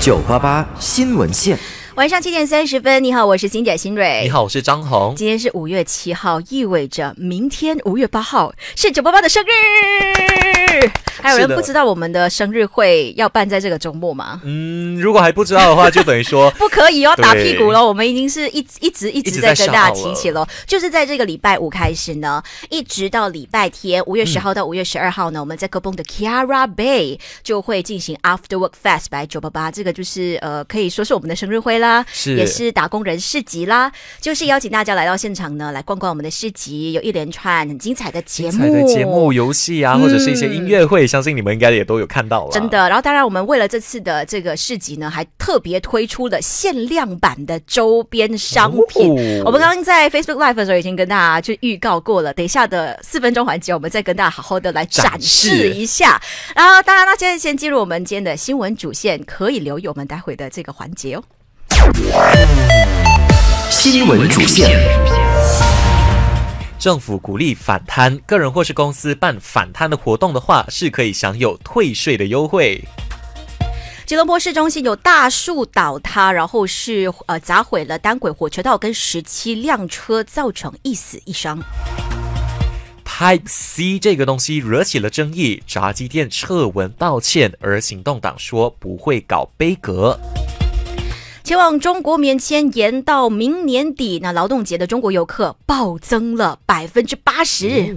九八八新闻线。晚上七点三十分，你好，我是新姐新蕊。你好，我是张红。今天是五月七号，意味着明天五月八号是九八八的生日。还有人不知道我们的生日会要办在这个周末吗？嗯，如果还不知道的话，就等于说 不可以哦，打屁股了。我们已经是一一直一直在跟大家提起了就是在这个礼拜五开始呢，一直到礼拜天，五月十号到五月十二号呢，我们在哥本的 Kiara Bay 就会进行 Afterwork Fest by 九八八，这个就是呃可以说是我们的生日会啦。是，也是打工人市集啦，就是邀请大家来到现场呢，来逛逛我们的市集，有一连串很精彩的节目、节目游戏啊，或者是一些音乐会，相信你们应该也都有看到了。真的，然后当然我们为了这次的这个市集呢，还特别推出了限量版的周边商品。我们刚刚在 Facebook Live 的时候已经跟大家去预告过了，等一下的四分钟环节，我们再跟大家好好的来展示一下。然后当然现在先进入我们今天的新闻主线，可以留意我们待会的这个环节哦。新闻主线。政府鼓励反贪，个人或是公司办反贪的活动的话，是可以享有退税的优惠。吉隆坡市中心有大树倒塌，然后是呃砸毁了单轨火车道跟十七辆车，造成一死一伤。Type C 这个东西惹起了争议，炸鸡店撤文道歉，而行动党说不会搞悲格。前往中国免签延到明年底，那劳动节的中国游客暴增了百分之八十。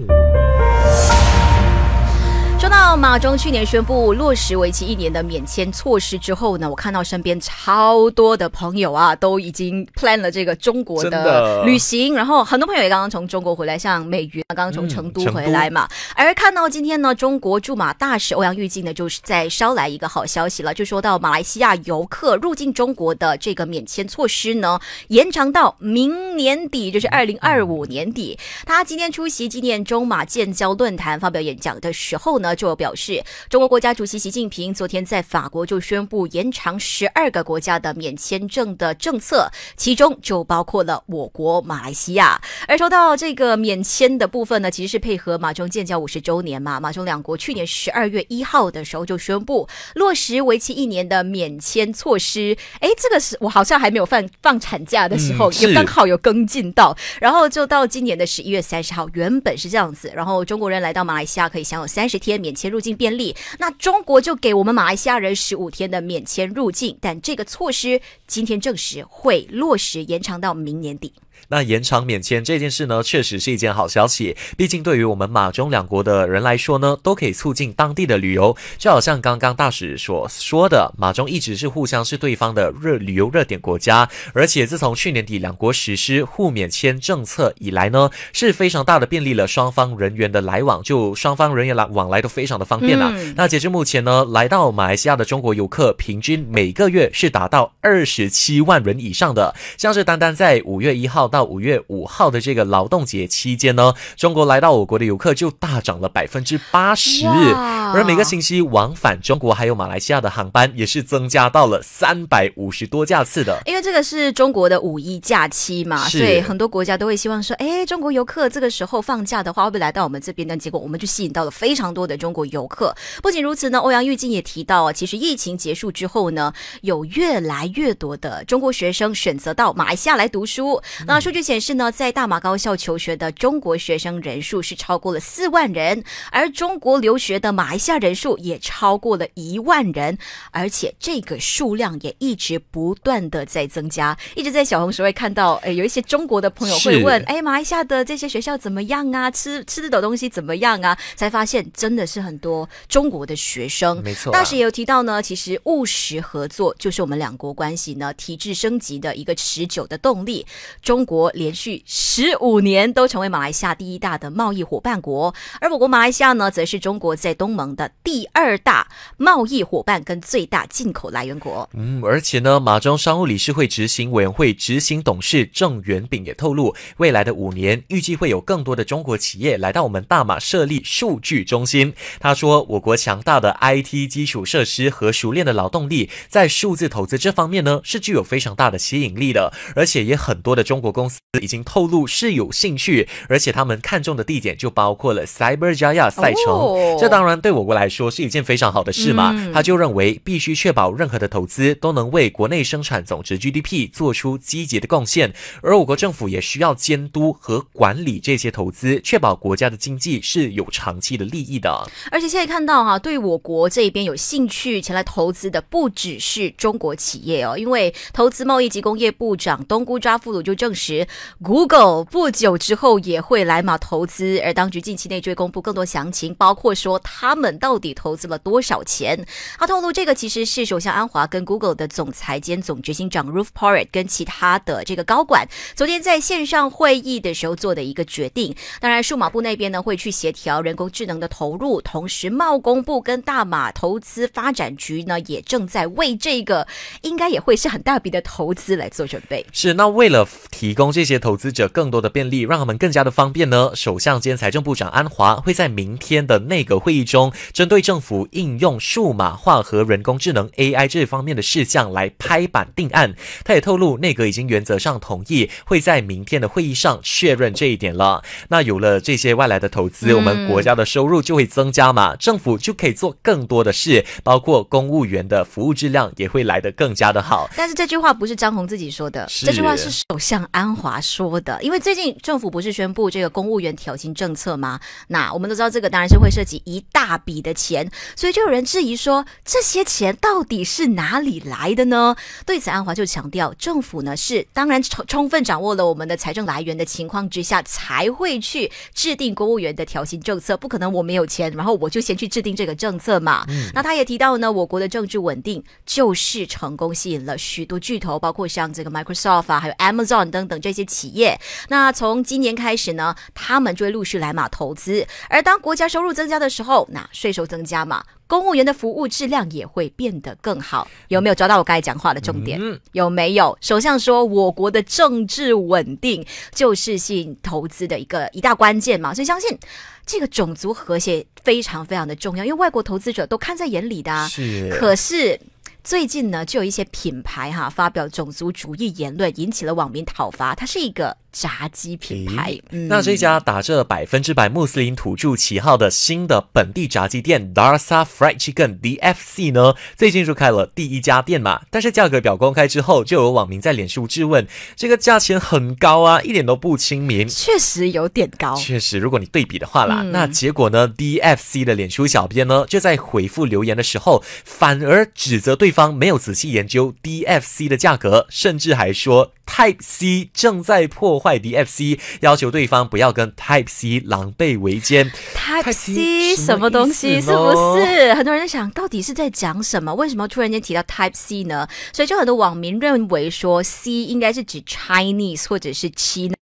说到马中去年宣布落实为期一年的免签措施之后呢，我看到身边超多的朋友啊都已经 p l a n 了这个中国的旅行，然后很多朋友也刚刚从中国回来，像美云刚刚从成都回来嘛。而看到今天呢，中国驻马大使欧阳玉靖呢，就是在捎来一个好消息了，就说到马来西亚游客入境中国的这个免签措施呢，延长到明年底，就是二零二五年底。他今天出席纪念中马建交论坛发表演讲的时候呢。就表示，中国国家主席习近平昨天在法国就宣布延长十二个国家的免签证的政策，其中就包括了我国马来西亚。而说到这个免签的部分呢，其实是配合马中建交五十周年嘛。马中两国去年十二月一号的时候就宣布落实为期一年的免签措施。哎，这个是我好像还没有放放产假的时候，也刚好有跟进到。然后就到今年的十一月三十号，原本是这样子，然后中国人来到马来西亚可以享有三十天。免签入境便利，那中国就给我们马来西亚人十五天的免签入境，但这个措施今天证实会落实，延长到明年底。那延长免签这件事呢，确实是一件好消息。毕竟对于我们马中两国的人来说呢，都可以促进当地的旅游。就好像刚刚大使所说的，马中一直是互相是对方的热旅游热点国家。而且自从去年底两国实施互免签政策以来呢，是非常大的便利了双方人员的来往，就双方人员来往来都非常的方便了。那截至目前呢，来到马来西亚的中国游客平均每个月是达到二十七万人以上的，像是单单在五月一号。到五月五号的这个劳动节期间呢，中国来到我国的游客就大涨了百分之八十，而每个星期往返中国还有马来西亚的航班也是增加到了三百五十多架次的。因为这个是中国的五一假期嘛，所以很多国家都会希望说，哎，中国游客这个时候放假的话，会不会来到我们这边？呢？结果我们就吸引到了非常多的中国游客。不仅如此呢，欧阳玉静也提到，其实疫情结束之后呢，有越来越多的中国学生选择到马来西亚来读书。那数据显示呢，在大马高校求学的中国学生人数是超过了四万人，而中国留学的马来西亚人数也超过了一万人，而且这个数量也一直不断的在增加。一直在小红书会看到，哎，有一些中国的朋友会问，哎，马来西亚的这些学校怎么样啊？吃吃的东西怎么样啊？才发现真的是很多中国的学生。没错，大使也有提到呢，其实务实合作就是我们两国关系呢提质升级的一个持久的动力。中国。国连续十五年都成为马来西亚第一大的贸易伙伴国，而我国马来西亚呢，则是中国在东盟的第二大贸易伙伴跟最大进口来源国。嗯，而且呢，马中商务理事会执行委员会执行董事郑元炳也透露，未来的五年预计会有更多的中国企业来到我们大马设立数据中心。他说，我国强大的 IT 基础设施和熟练的劳动力，在数字投资这方面呢，是具有非常大的吸引力的，而且也很多的中国。公司已经透露是有兴趣，而且他们看中的地点就包括了 Cyberjaya 赛城。这当然对我国来说是一件非常好的事嘛。他就认为必须确保任何的投资都能为国内生产总值 GDP 做出积极的贡献，而我国政府也需要监督和管理这些投资，确保国家的经济是有长期的利益的。而且现在看到哈，对我国这边有兴趣前来投资的不只是中国企业哦，因为投资贸易及工业部长东姑扎夫鲁就证实。时，Google 不久之后也会来马投资，而当局近期内会公布更多详情，包括说他们到底投资了多少钱。他透露，这个其实是首相安华跟 Google 的总裁兼总执行长 Roof Porat 跟其他的这个高管昨天在线上会议的时候做的一个决定。当然，数码部那边呢会去协调人工智能的投入，同时贸工部跟大马投资发展局呢也正在为这个应该也会是很大笔的投资来做准备。是，那为了提。提供这些投资者更多的便利，让他们更加的方便呢？首相兼财政部长安华会在明天的内阁会议中，针对政府应用数码化和人工智能 AI 这方面的事项来拍板定案。他也透露内阁已经原则上同意，会在明天的会议上确认这一点了。那有了这些外来的投资，我们国家的收入就会增加嘛？政府就可以做更多的事，包括公务员的服务质量也会来得更加的好。但是这句话不是张红自己说的，这句话是首相安。安华说的，因为最近政府不是宣布这个公务员调薪政策吗？那我们都知道这个当然是会涉及一大笔的钱，所以就有人质疑说，这些钱到底是哪里来的呢？对此，安华就强调，政府呢是当然充充分掌握了我们的财政来源的情况之下，才会去制定公务员的调薪政策，不可能我没有钱，然后我就先去制定这个政策嘛。那他也提到呢，我国的政治稳定就是成功吸引了许多巨头，包括像这个 Microsoft 啊，还有 Amazon 等等。等这些企业，那从今年开始呢，他们就会陆续来马投资。而当国家收入增加的时候，那税收增加嘛，公务员的服务质量也会变得更好。有没有抓到我刚才讲话的重点？嗯、有没有？首相说，我国的政治稳定就是性投资的一个一大关键嘛，所以相信这个种族和谐非常非常的重要，因为外国投资者都看在眼里的。是，可是。最近呢，就有一些品牌哈发表种族主义言论，引起了网民讨伐。它是一个。炸鸡品牌，那这家打着百分之百穆斯林土著旗号的新的本地炸鸡店 Darsa Fried Chicken DFC 呢，最近就开了第一家店嘛。但是价格表公开之后，就有网民在脸书质问：这个价钱很高啊，一点都不亲民。确实有点高，确实。如果你对比的话啦，那结果呢？DFC 的脸书小编呢，就在回复留言的时候，反而指责对方没有仔细研究 DFC 的价格，甚至还说 Type C 正在破。快 d F C 要求对方不要跟 Type C 狼狈为奸。Type C 什么东西？是不是很多人在想，到底是在讲什么？为什么突然间提到 Type C 呢？所以就很多网民认为说 C 应该是指 Chinese 或者是 China。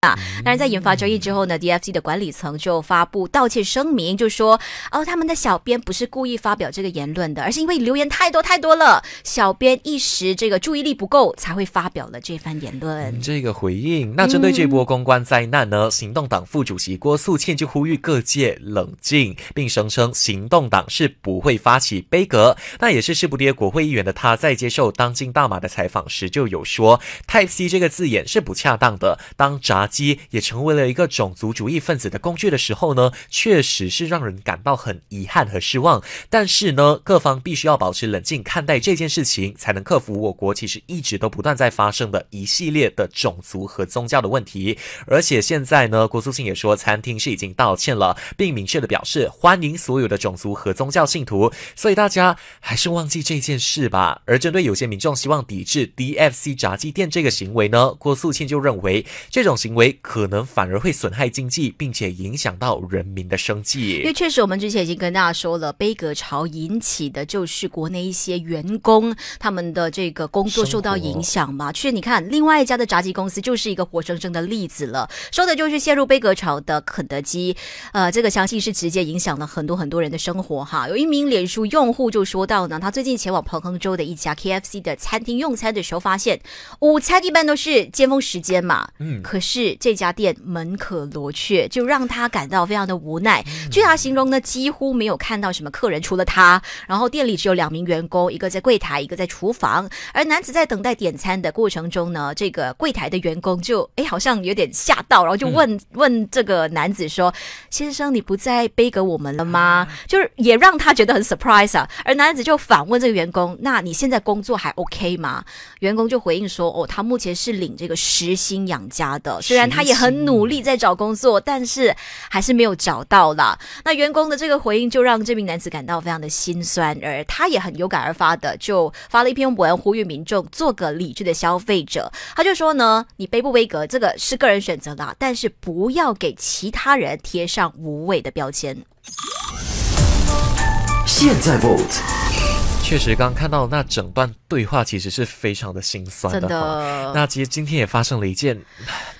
但是在引发争议之后呢，D F C 的管理层就发布道歉声明，就说哦，他们的小编不是故意发表这个言论的，而是因为留言太多太多了，小编一时这个注意力不够，才会发表了这番言论。这个回应，那针对这。波公关灾难呢？行动党副主席郭素倩就呼吁各界冷静，并声称行动党是不会发起悲歌。那也是势不跌国会议员的他，在接受《当今大马》的采访时就有说，“type C” 这个字眼是不恰当的。当“炸鸡”也成为了一个种族主义分子的工具的时候呢，确实是让人感到很遗憾和失望。但是呢，各方必须要保持冷静看待这件事情，才能克服我国其实一直都不断在发生的一系列的种族和宗教的问题。而且现在呢，郭素庆也说，餐厅是已经道歉了，并明确的表示欢迎所有的种族和宗教信徒。所以大家还是忘记这件事吧。而针对有些民众希望抵制 DFC 炸鸡店这个行为呢，郭素庆就认为这种行为可能反而会损害经济，并且影响到人民的生计。因为确实，我们之前已经跟大家说了，悲歌潮引起的就是国内一些员工他们的这个工作受到影响嘛。确实，你看另外一家的炸鸡公司就是一个活生生的。例子了，说的就是陷入悲格潮的肯德基，呃，这个消息是直接影响了很多很多人的生活哈。有一名脸书用户就说到呢，他最近前往彭亨州的一家 KFC 的餐厅用餐的时候，发现午餐一般都是尖峰时间嘛，嗯，可是这家店门可罗雀，就让他感到非常的无奈。据他形容呢，几乎没有看到什么客人，除了他，然后店里只有两名员工，一个在柜台，一个在厨房。而男子在等待点餐的过程中呢，这个柜台的员工就，哎，好像。有点吓到，然后就问问这个男子说：“先生，你不再背格我们了吗？”就是也让他觉得很 surprise 啊。而男子就反问这个员工：“那你现在工作还 OK 吗？”员工就回应说：“哦，他目前是领这个实薪养家的，虽然他也很努力在找工作，但是还是没有找到啦。”那员工的这个回应就让这名男子感到非常的心酸，而他也很有感而发的就发了一篇文，呼吁民众做个理智的消费者。他就说呢：“你背不背格这个？”是个人选择的，但是不要给其他人贴上无谓的标签。现在 vote。确实，刚刚看到那整段对话，其实是非常的心酸的。真的。那其实今天也发生了一件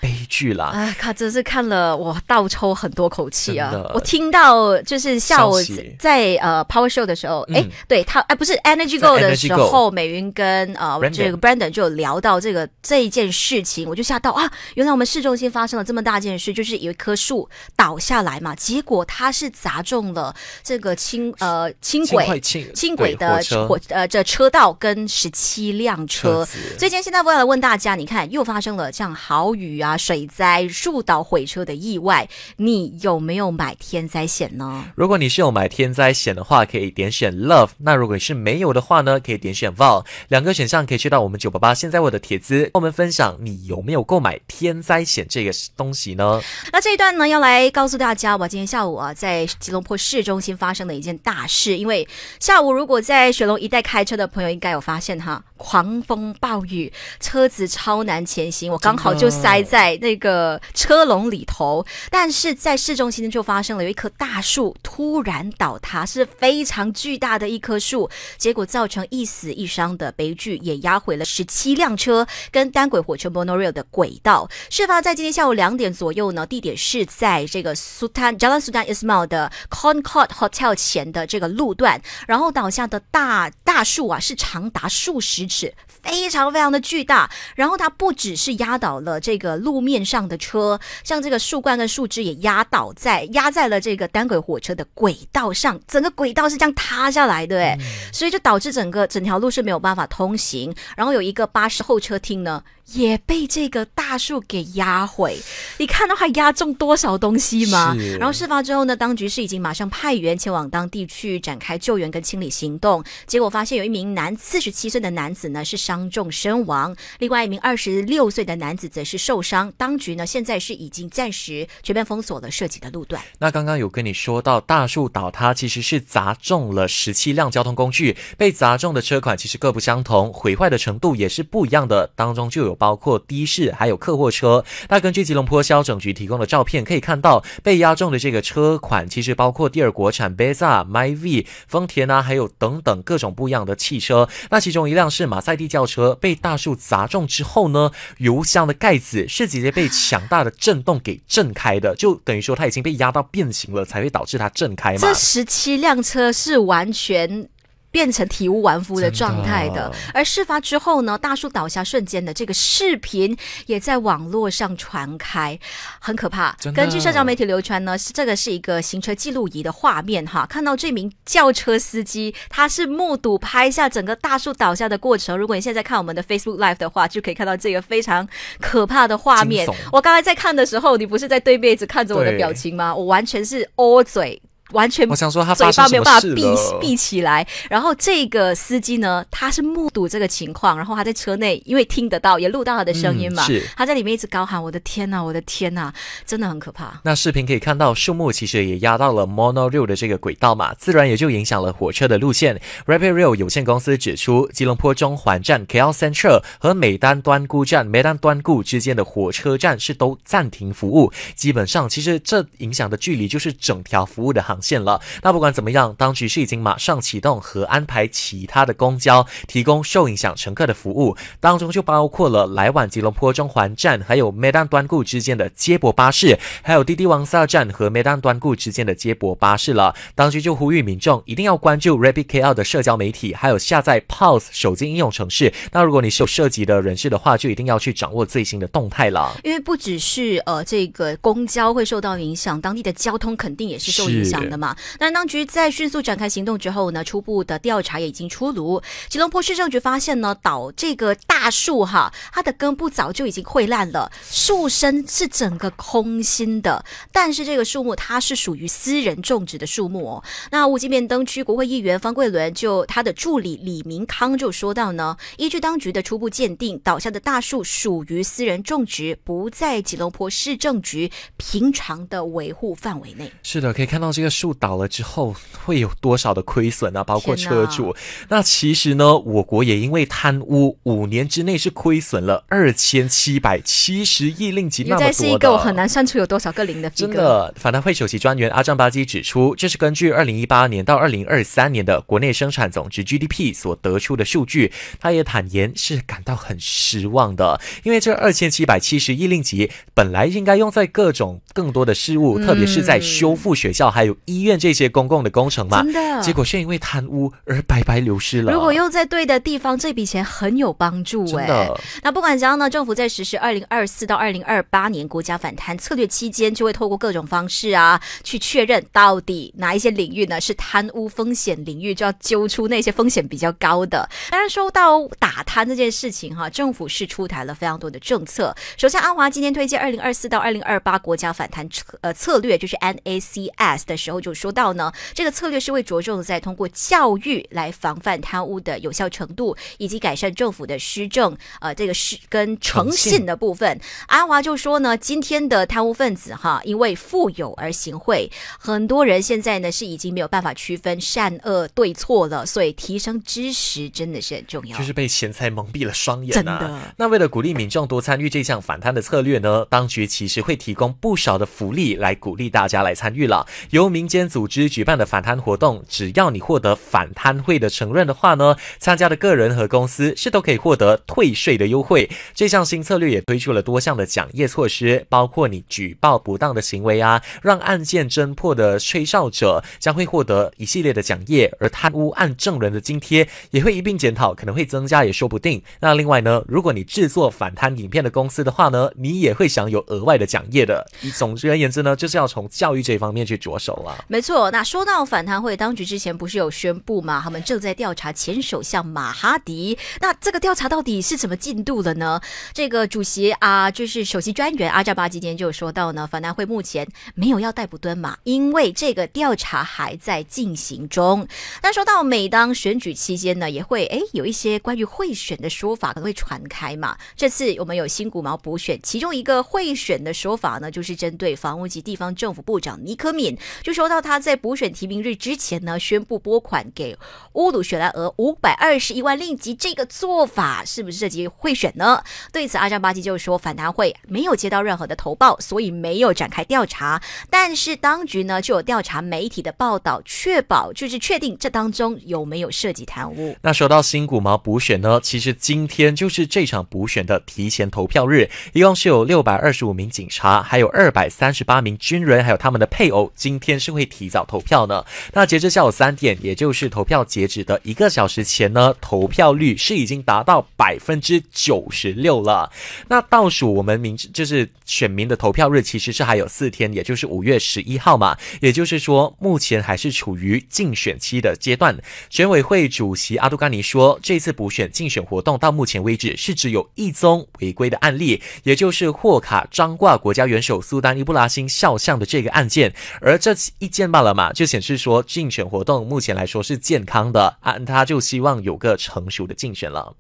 悲剧啦。哎，看，真是看了我倒抽很多口气啊！我听到就是下午在呃 Power Show 的时候，哎，对他，哎，不是 Energy Go 的时候，美云跟呃这个 Brandon 就有聊到这个这一件事情，我就吓到啊！原来我们市中心发生了这么大件事，就是有一棵树倒下来嘛，结果它是砸中了这个轻呃轻轨轻轨的车。火呃，这车道跟十七辆车。所以今天现在我要来问大家，你看又发生了像豪雨啊、水灾、树倒毁车的意外，你有没有买天灾险呢？如果你是有买天灾险的话，可以点选 love；那如果是没有的话呢，可以点选 v o l 两个选项可以去到我们九八八现在我的帖子我们分享你有没有购买天灾险这个东西呢？那这一段呢要来告诉大家，我今天下午啊在吉隆坡市中心发生的一件大事，因为下午如果在雪。一代开车的朋友应该有发现哈，狂风暴雨，车子超难前行。我刚好就塞在那个车笼里头，但是在市中心就发生了有一棵大树突然倒塌，是非常巨大的一棵树，结果造成一死一伤的悲剧，也压毁了十七辆车跟单轨火车 monorail 的轨道。事发在今天下午两点左右呢，地点是在这个苏丹 Jalan Sultan Ismail 的 Concord Hotel 前的这个路段，然后倒下的大。大树啊，是长达数十尺，非常非常的巨大。然后它不只是压倒了这个路面上的车，像这个树冠跟树枝也压倒在压在了这个单轨火车的轨道上，整个轨道是这样塌下来的，所以就导致整个整条路是没有办法通行。然后有一个巴士候车厅呢。也被这个大树给压毁，你看到他压中多少东西吗？然后事发之后呢，当局是已经马上派员前往当地去展开救援跟清理行动。结果发现有一名男四十七岁的男子呢是伤重身亡，另外一名二十六岁的男子则是受伤。当局呢现在是已经暂时全面封锁了涉及的路段。那刚刚有跟你说到大树倒塌其实是砸中了十七辆交通工具，被砸中的车款其实各不相同，毁坏的程度也是不一样的，当中就有。包括的士，还有客货车。那根据吉隆坡消整局提供的照片可以看到，被压中的这个车款其实包括第二国产贝萨、Myvi、丰田啊，还有等等各种不一样的汽车。那其中一辆是马赛蒂轿车，被大树砸中之后呢，油箱的盖子是直接被强大的震动给震开的，就等于说它已经被压到变形了，才会导致它震开嘛。这十七辆车是完全。变成体无完肤的状态的。而事发之后呢，大树倒下瞬间的这个视频也在网络上传开，很可怕。根据社交媒体流传呢，是这个是一个行车记录仪的画面哈，看到这名轿车司机，他是目睹拍下整个大树倒下的过程。如果你现在看我们的 Facebook Live 的话，就可以看到这个非常可怕的画面。我刚才在看的时候，你不是在对一子看着我的表情吗？我完全是哦嘴。完全，我想说他嘴巴没有办法闭闭起来。然后这个司机呢，他是目睹这个情况，然后他在车内，因为听得到，也录到他的声音嘛，是他在里面一直高喊：“我的天呐我的天呐，真的很可怕。”那视频可以看到，树木其实也压到了 Monorail 的这个轨道嘛，自然也就影响了火车的路线。Rapid Rail 有限公司指出，吉隆坡中环站 KL c e n t r a l 和美丹端姑站美丹端 a 之间的火车站是都暂停服务。基本上，其实这影响的距离就是整条服务的航。线了。那不管怎么样，当局是已经马上启动和安排其他的公交提供受影响乘客的服务，当中就包括了来往吉隆坡中环站还有梅丹端固之间的接驳巴士，还有滴滴王萨站和梅丹端固之间的接驳巴士了。当局就呼吁民众一定要关注 Rapid KL 的社交媒体，还有下载 Pulse 手机应用程式。那如果你是有涉及的人士的话，就一定要去掌握最新的动态了。因为不只是呃这个公交会受到影响，当地的交通肯定也是受影响。的嘛，那当局在迅速展开行动之后呢，初步的调查也已经出炉。吉隆坡市政局发现呢，倒这个大树哈，它的根部早就已经溃烂了，树身是整个空心的。但是这个树木它是属于私人种植的树木。哦。那武吉面灯区国会议员方桂伦就他的助理李明康就说到呢，依据当局的初步鉴定，倒下的大树属于私人种植，不在吉隆坡市政局平常的维护范围内。是的，可以看到这个。树倒了之后会有多少的亏损啊？包括车主。那其实呢，我国也因为贪污，五年之内是亏损了二千七百七十亿令吉那么多。一个我很难算出有多少个零的。真的，反贪会首席专员阿占巴基指出，这是根据二零一八年到二零二三年的国内生产总值 GDP 所得出的数据。他也坦言是感到很失望的，因为这二千七百七十亿令吉本来应该用在各种更多的事物，特别是在修复学校，还有。医院这些公共的工程嘛，结果却因为贪污而白白流失了。如果用在对的地方，这笔钱很有帮助。真的。那不管怎样呢，政府在实施二零二四到二零二八年国家反贪策略期间，就会透过各种方式啊，去确认到底哪一些领域呢是贪污风险领域，就要揪出那些风险比较高的。当然，说到打贪这件事情哈，政府是出台了非常多的政策。首先，阿华今天推荐二零二四到二零二八国家反贪策呃策略，就是 NACS 的时候。就说到呢，这个策略是会着重在通过教育来防范贪污的有效程度，以及改善政府的施政，呃，这个是跟诚信的部分。阿华就说呢，今天的贪污分子哈，因为富有而行贿，很多人现在呢是已经没有办法区分善恶对错了，所以提升知识真的是很重要。就是被钱财蒙蔽了双眼，真的。那为了鼓励民众多参与这项反贪的策略呢，当局其实会提供不少的福利来鼓励大家来参与了，由民。民间组织举办的反贪活动，只要你获得反贪会的承认的话呢，参加的个人和公司是都可以获得退税的优惠。这项新策略也推出了多项的奖业措施，包括你举报不当的行为啊，让案件侦破的吹哨者将会获得一系列的奖业，而贪污案证人的津贴也会一并检讨，可能会增加也说不定。那另外呢，如果你制作反贪影片的公司的话呢，你也会享有额外的奖业的。总而言之呢，就是要从教育这方面去着手了。没错，那说到反贪会当局之前不是有宣布吗？他们正在调查前首相马哈迪。那这个调查到底是怎么进度的呢？这个主席啊，就是首席专员阿扎巴今天就说到呢，反贪会目前没有要逮捕敦马，因为这个调查还在进行中。那说到每当选举期间呢，也会哎有一些关于贿选的说法可能会传开嘛。这次我们有新古毛补选，其中一个贿选的说法呢，就是针对房屋及地方政府部长尼克敏，就是。说到他在补选提名日之前呢，宣布拨款给乌鲁雪莱俄五百二十一万令吉，这个做法是不是涉及贿选呢？对此，阿扎巴基就说，反弹会没有接到任何的投报，所以没有展开调查。但是当局呢就有调查媒体的报道，确保就是确定这当中有没有涉及贪污。那说到新古毛补选呢，其实今天就是这场补选的提前投票日，一共是有六百二十五名警察，还有二百三十八名军人，还有他们的配偶，今天是。会提早投票呢？那截至下午三点，也就是投票截止的一个小时前呢，投票率是已经达到百分之九十六了。那倒数我们明就是选民的投票日其实是还有四天，也就是五月十一号嘛。也就是说，目前还是处于竞选期的阶段。选委会主席阿杜甘尼说，这次补选竞选活动到目前为止是只有一宗违规的案例，也就是霍卡张挂国家元首苏丹伊布拉欣肖像的这个案件，而这。意见罢了嘛，就显示说竞选活动目前来说是健康的啊，他就希望有个成熟的竞选了。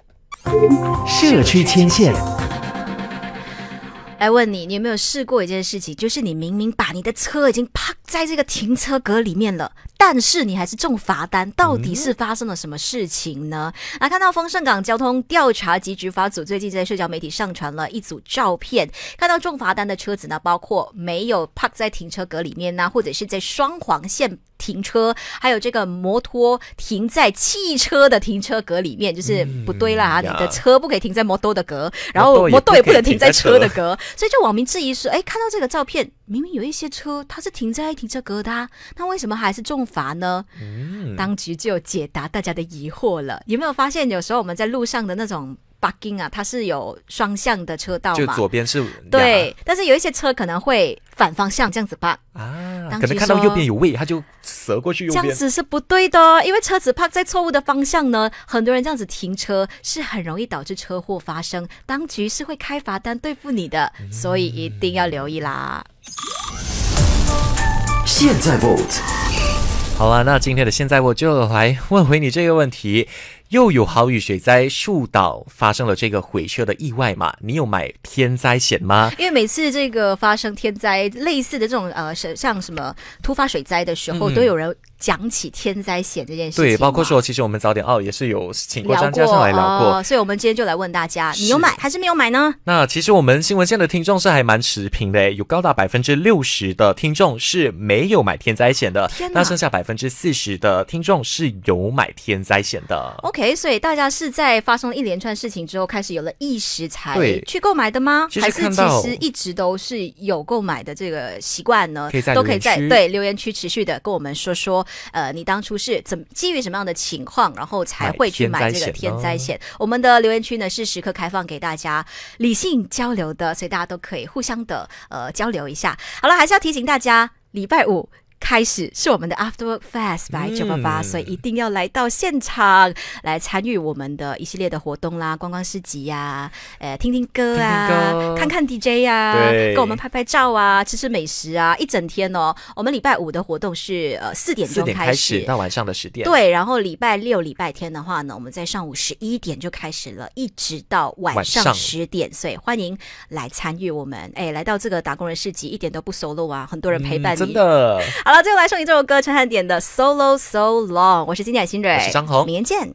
社区牵线，来问你，你有没有试过一件事情，就是你明明把你的车已经啪。在这个停车格里面了，但是你还是中罚单，到底是发生了什么事情呢？啊，看到丰盛港交通调查及执法组最近在社交媒体上传了一组照片，看到中罚单的车子呢，包括没有 park 在停车格里面呢，或者是在双黄线停车，还有这个摩托停在汽车的停车格里面，就是不对了啊！你的车不可以停在摩托的格，然后摩托也不能停在车的格，所以就网民质疑说，哎，看到这个照片。明明有一些车，它是停在停车格的，那为什么还是重罚呢？嗯，当局就解答大家的疑惑了。有没有发现，有时候我们在路上的那种 bugging 啊，它是有双向的车道嘛？就左边是。对，但是有一些车可能会反方向这样子 b 啊。可能看到右边有位，他就折过去。这样子是不对的，因为车子 park 在错误的方向呢。很多人这样子停车是很容易导致车祸发生，当局是会开罚单对付你的，所以一定要留意啦。现在 vote。好了，那今天的现在我就来问回你这个问题。又有好雨水灾树倒发生了这个毁车的意外嘛？你有买天灾险吗？因为每次这个发生天灾类似的这种呃，像什么突发水灾的时候，都有人讲起天灾险这件事。对，包括说其实我们早点哦也是有请过专家上来聊过，所以我们今天就来问大家，你有买还是没有买呢？那其实我们新闻线的听众是还蛮持平的，有高达百分之六十的听众是没有买天灾险的，那剩下百分之四十的听众是有买天灾险的。OK。哎，所以大家是在发生一连串事情之后，开始有了意识才去购买的吗？还是其实一直都是有购买的这个习惯呢？都可以在对留言区持续的跟我们说说，呃，你当初是怎基于什么样的情况，然后才会去买这个天灾险？我们的留言区呢是时刻开放给大家理性交流的，所以大家都可以互相的呃交流一下。好了，还是要提醒大家，礼拜五。开始是我们的 Afterwork Fest by 九八八，所以一定要来到现场来参与我们的一系列的活动啦，观光市集呀，呃，听听歌啊，看看 DJ 啊，跟我们拍拍照啊，吃吃美食啊，一整天哦。我们礼拜五的活动是呃四点钟开始到晚上的十点，对。然后礼拜六、礼拜天的话呢，我们在上午十一点就开始了，一直到晚上十点，所以欢迎来参与我们。哎，来到这个打工人市集一点都不 solo 啊，很多人陪伴你。真的。好了，最后来送你这首歌，陈汉典的《So Long So》，我是金典新蕊，我是张红，明天见。